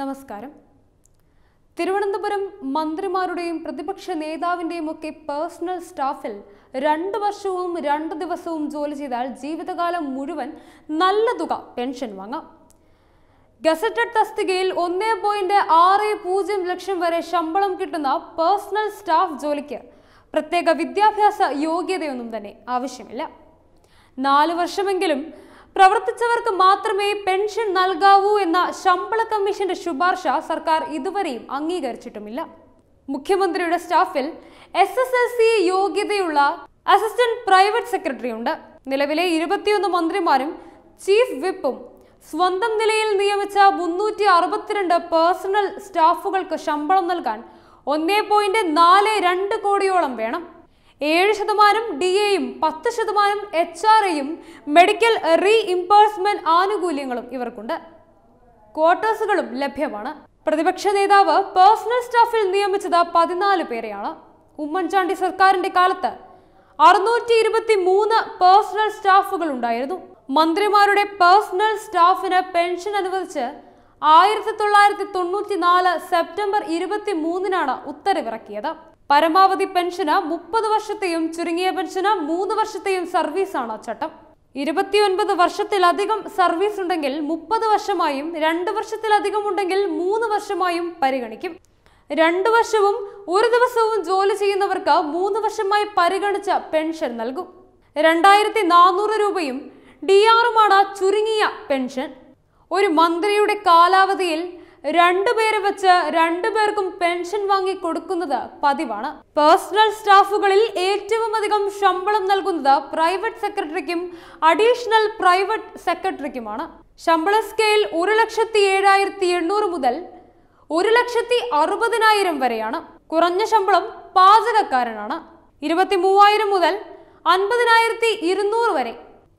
നമസ്കാരം തിരുവനന്തപുരം മന്ത്രിമാരുടെയും പ്രതിപക്ഷ നേതാവിൻ്റെയും ഒക്കെ പേഴ്സണൽ സ്റ്റാഫിൽ രണ്ട് വർഷവും രണ്ട് ദിവസവും ജോലി ചെയ്താൽ ജീവിതകാലം മുഴുവൻ നല്ല തുക പെൻഷൻ വാങ്ങാം ഗസറ്റഡ് തസ്തികയിൽ ഒന്നേ പോയിന്റ് ആറ് പൂജ്യം ലക്ഷം വരെ ശമ്പളം കിട്ടുന്ന പേഴ്സണൽ സ്റ്റാഫ് ജോലിക്ക് പ്രത്യേക വിദ്യാഭ്യാസ യോഗ്യതയൊന്നും തന്നെ ആവശ്യമില്ല നാല് വർഷമെങ്കിലും പ്രവർത്തിച്ചവർക്ക് മാത്രമേ പെൻഷൻ നൽകാവൂ എന്ന ശമ്പള കമ്മീഷന്റെ ശുപാർശ സർക്കാർ ഇതുവരെയും അംഗീകരിച്ചിട്ടുമില്ല മുഖ്യമന്ത്രിയുടെ സ്റ്റാഫിൽ എസ് എസ് എൽ സി യോഗ്യതയുള്ള അസിസ്റ്റന്റ് പ്രൈവറ്റ് സെക്രട്ടറി ഉണ്ട് നിലവിലെ ഇരുപത്തിയൊന്ന് മന്ത്രിമാരും ചീഫ് വിപ്പും സ്വന്തം നിലയിൽ നിയമിച്ച മുന്നൂറ്റി അറുപത്തിരണ്ട് പേഴ്സണൽ സ്റ്റാഫുകൾക്ക് ശമ്പളം നൽകാൻ ഒന്നേ പോയിന്റ് നാല് രണ്ട് കോടിയോളം വേണം ഏഴ് ശതമാനം ഡി എയും പത്ത് ശതമാനം എച്ച് ആർ എയും മെഡിക്കൽ റീ ആനുകൂല്യങ്ങളും ഇവർക്കുണ്ട് ക്വാർട്ടേഴ്സുകളും ലഭ്യമാണ് പ്രതിപക്ഷ നേതാവ് പേഴ്സണൽ സ്റ്റാഫിൽ നിയമിച്ചത് പതിനാല് പേരെയാണ് ഉമ്മൻചാണ്ടി സർക്കാരിന്റെ കാലത്ത് അറുന്നൂറ്റി ഇരുപത്തി മൂന്ന് പേഴ്സണൽ സ്റ്റാഫുകൾ ഉണ്ടായിരുന്നു മന്ത്രിമാരുടെ പേഴ്സണൽ സ്റ്റാഫിന് പെൻഷൻ അനുവദിച്ച് ആയിരത്തി തൊള്ളായിരത്തി തൊണ്ണൂറ്റി നാല് സെപ്റ്റംബർ ഇരുപത്തി മൂന്നിനാണ് ഉത്തരവിറക്കിയത് പരമാവധി പെൻഷന് മുപ്പത് വർഷത്തെയും ചുരുങ്ങിയ പെൻഷന് മൂന്ന് വർഷത്തെയും സർവീസാണ് ചട്ടം ഇരുപത്തിയൊൻപത് വർഷത്തിലധികം സർവീസ് ഉണ്ടെങ്കിൽ മുപ്പത് വർഷമായും രണ്ട് വർഷത്തിലധികം ഉണ്ടെങ്കിൽ മൂന്ന് വർഷമായും പരിഗണിക്കും രണ്ടു വർഷവും ഒരു ദിവസവും ജോലി ചെയ്യുന്നവർക്ക് മൂന്ന് വർഷമായി പരിഗണിച്ച പെൻഷൻ നൽകും രണ്ടായിരത്തി നാനൂറ് രൂപയും ഡി ആറുമാണ് ചുരുങ്ങിയ പെൻഷൻ ഒരു മന്ത്രിയുടെ കാലാവധിയിൽ രണ്ടുപേരെ വെച്ച് രണ്ടുപേർക്കും പെൻഷൻ വാങ്ങി കൊടുക്കുന്നത് പതിവാണ് പേഴ്സണൽ സ്റ്റാഫുകളിൽ ഏറ്റവും അധികം ശമ്പളം നൽകുന്നത് പ്രൈവറ്റ് സെക്രട്ടറിക്കും അഡീഷണൽ പ്രൈവറ്റ് സെക്രട്ടറിക്കുമാണ് ശമ്പള സ്കെയിൽ ഒരു ലക്ഷത്തി ഏഴായിരത്തി എണ്ണൂറ് മുതൽ ഒരു ലക്ഷത്തി അറുപതിനായിരം വരെയാണ് കുറഞ്ഞ ശമ്പളം പാചകക്കാരനാണ് ഇരുപത്തി മൂവായിരം മുതൽ അൻപതിനായിരത്തി ഇരുന്നൂറ് വരെ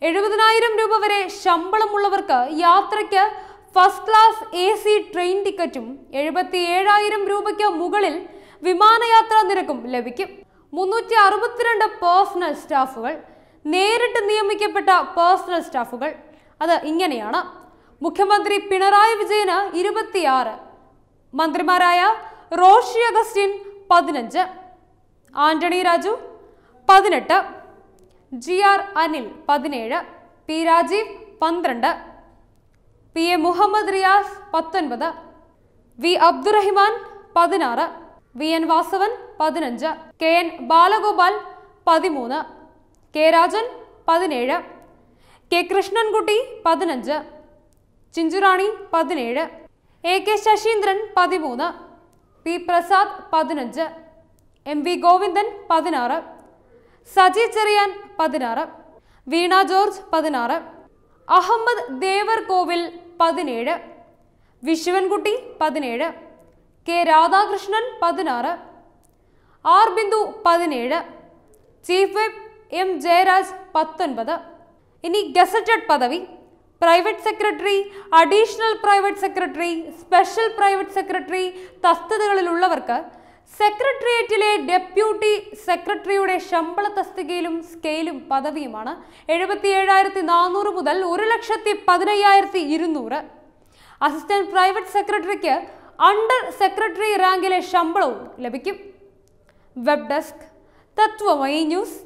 എഴുപതിനായിരം രൂപ വരെ ശമ്പളമുള്ളവർക്ക് യാത്രയ്ക്ക് first class A C train ടിക്കറ്റും എഴുപത്തി ഏഴായിരം രൂപയ്ക്ക് മുകളിൽ വിമാനയാത്രാ നിരക്കും ലഭിക്കും മുന്നൂറ്റി അറുപത്തിരണ്ട് പേഴ്സണൽ സ്റ്റാഫുകൾ നേരിട്ട് നിയമിക്കപ്പെട്ട പേഴ്സണൽ സ്റ്റാഫുകൾ അത് ഇങ്ങനെയാണ് മുഖ്യമന്ത്രി പിണറായി വിജയന് ഇരുപത്തിയാറ് മന്ത്രിമാരായ റോഷി അഗസ്റ്റിൻ പതിനഞ്ച് ആന്റണി രാജു പതിനെട്ട് ജി ആർ അനിൽ പതിനേഴ് പി രാജീവ് പന്ത്രണ്ട് പി എ മുഹമ്മദ് റിയാസ് പത്തൊൻപത് വി അബ്ദുറഹിമാൻ പതിനാറ് വി എൻ വാസവൻ പതിനഞ്ച് കെ എൻ ബാലഗോപാൽ പതിമൂന്ന് കെ രാജൻ പതിനേഴ് കെ കൃഷ്ണൻകുട്ടി പതിനഞ്ച് ചിഞ്ചുറാണി പതിനേഴ് എ കെ ശശീന്ദ്രൻ പതിമൂന്ന് പി പ്രസാദ് പതിനഞ്ച് എം വി ഗോവിന്ദൻ പതിനാറ് സജി ചെറിയാൻ പതിനാറ് വീണ ജോർജ് പതിനാറ് അഹമ്മദ് ദേവർ കോവിൽ പതിനേഴ് വിശുവൻകുട്ടി പതിനേഴ് കെ രാധാകൃഷ്ണൻ പതിനാറ് ആർ ബിന്ദു പതിനേഴ് ചീഫ് വെബ് എം ജയരാജ് പത്തൊൻപത് ഇനി ഗസറ്റഡ് പദവി private secretary additional private secretary special private secretary തസ്തികകളിലുള്ളവർക്ക് സെക്രട്ടേറിയറ്റിലെ ഡെപ്യൂട്ടി സെക്രട്ടറിയുടെ ശമ്പള തസ്തികയിലും സ്കെയിലും പദവിയുമാണ് എഴുപത്തി ഏഴായിരത്തി നാനൂറ് മുതൽ ഒരു ലക്ഷത്തി പതിനയ്യായിരത്തി ഇരുന്നൂറ് അസിസ്റ്റന്റ് പ്രൈവറ്റ് സെക്രട്ടറിക്ക് അണ്ടർ സെക്രട്ടറി റാങ്കിലെ ശമ്പളവും ലഭിക്കും വെബ് ഡെസ്ക് തത്വമൈ ന്യൂസ്